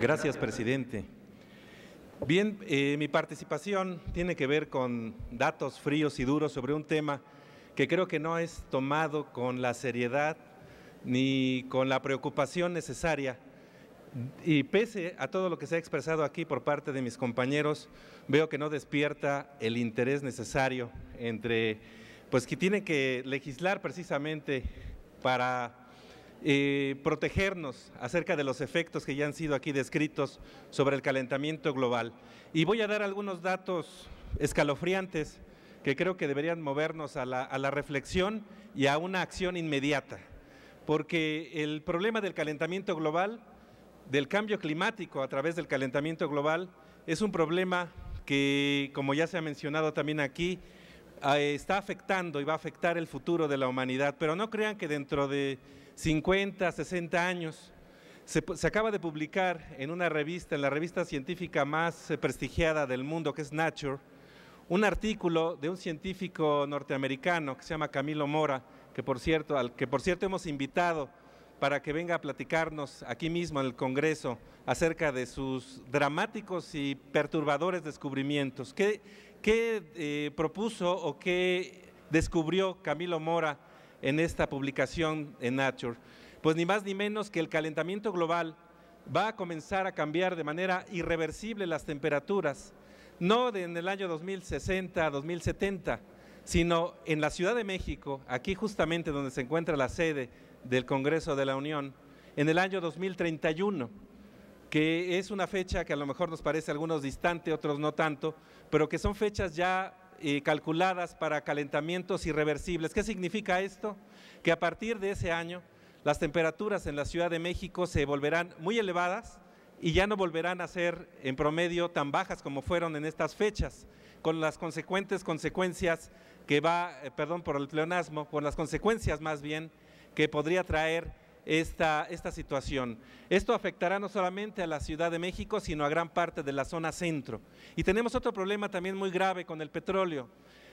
Gracias, presidente. Bien, eh, mi participación tiene que ver con datos fríos y duros sobre un tema que creo que no es tomado con la seriedad ni con la preocupación necesaria. Y pese a todo lo que se ha expresado aquí por parte de mis compañeros, veo que no despierta el interés necesario entre, pues que tiene que legislar precisamente para eh, protegernos acerca de los efectos que ya han sido aquí descritos sobre el calentamiento global. Y voy a dar algunos datos escalofriantes que creo que deberían movernos a la, a la reflexión y a una acción inmediata, porque el problema del calentamiento global, del cambio climático a través del calentamiento global, es un problema que, como ya se ha mencionado también aquí, eh, está afectando y va a afectar el futuro de la humanidad, pero no crean que dentro de 50, 60 años, se, acaba de publicar en una revista, en la revista científica más eh, prestigiada del mundo, que es Nature, un artículo de un científico norteamericano que se llama Camilo Mora, que por cierto, al que por cierto hemos invitado para que venga a platicarnos aquí mismo en el Congreso acerca de sus dramáticos y perturbadores descubrimientos. ¿Qué, eh, propuso o qué descubrió Camilo Mora en esta publicación en Nature? Pues ni más ni menos que el calentamiento global va a comenzar a cambiar de manera irreversible las temperaturas, no en el año 2060, 2070, sino en la Ciudad de México, aquí justamente donde se encuentra la sede del Congreso de la Unión en el año 2031, que es una fecha que a lo mejor nos parece a algunos distante, otros no tanto, pero que son fechas ya eh, calculadas para calentamientos irreversibles. ¿Qué significa esto? Que a partir de ese año las temperaturas en la Ciudad de México se volverán muy elevadas y ya no volverán a ser en promedio tan bajas como fueron en estas fechas, con las consecuentes consecuencias que va, eh, perdón por el pleonasmo, con las consecuencias más bien que podría traer esta, esta situación. Esto afectará no solamente a la Ciudad de México, sino a gran parte de la zona centro. Y tenemos otro problema también muy grave con el petróleo.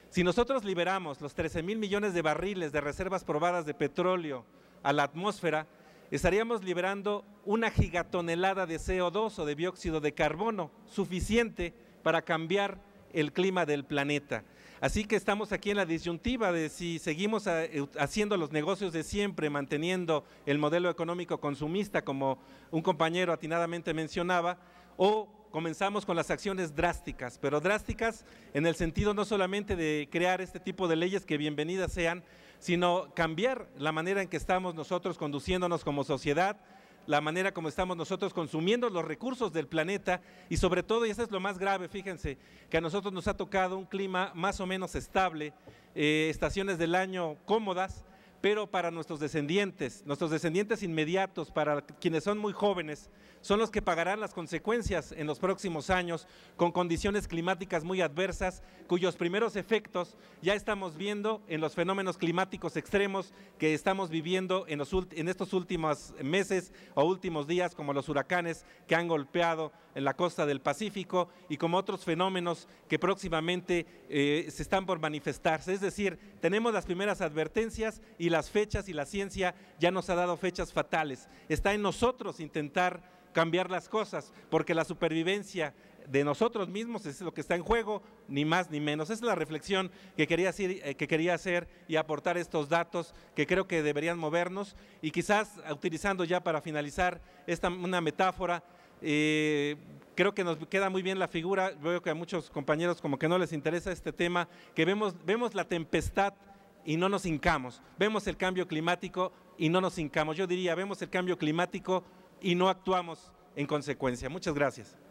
Si nosotros liberamos los 13 mil millones de barriles de reservas probadas de petróleo a la atmósfera, estaríamos liberando una gigatonelada de CO2 o de dióxido de carbono suficiente para cambiar el clima del planeta. Así que estamos aquí en la disyuntiva de si seguimos eh, haciendo los negocios de siempre, manteniendo el modelo económico consumista, como un compañero atinadamente mencionaba, o comenzamos con las acciones drásticas, pero drásticas en el sentido no solamente de crear este tipo de leyes que bienvenidas sean, sino cambiar la manera en que estamos nosotros conduciéndonos como sociedad, la manera como estamos nosotros consumiendo los recursos del planeta y sobre todo, y eso es lo más grave, fíjense, que a nosotros nos ha tocado un clima más o menos estable, eh, estaciones del año cómodas, pero para nuestros descendientes, nuestros descendientes inmediatos, para quienes son muy jóvenes, son los que pagarán las consecuencias en los próximos años con condiciones climáticas muy adversas, cuyos primeros efectos ya estamos viendo en los fenómenos climáticos extremos que estamos viviendo en, estos últimos meses o últimos días, como los huracanes que han golpeado en la costa del Pacífico y como otros fenómenos que próximamente eh, se están por manifestarse. Es decir, tenemos las primeras advertencias y las fechas y la ciencia ya nos ha dado fechas fatales. Está en nosotros intentar cambiar las cosas, porque la supervivencia de nosotros mismos es lo que está en juego, ni más ni menos. Esa es la reflexión que quería, hacer, eh, que quería hacer y aportar estos datos que creo que deberían movernos y quizás utilizando ya para finalizar esta, una metáfora creo que nos queda muy bien la figura, veo que a muchos compañeros como que no les interesa este tema, que vemos, vemos la tempestad y no nos hincamos, vemos el cambio climático y no nos hincamos, yo diría, vemos el cambio climático y no actuamos en consecuencia. Muchas gracias.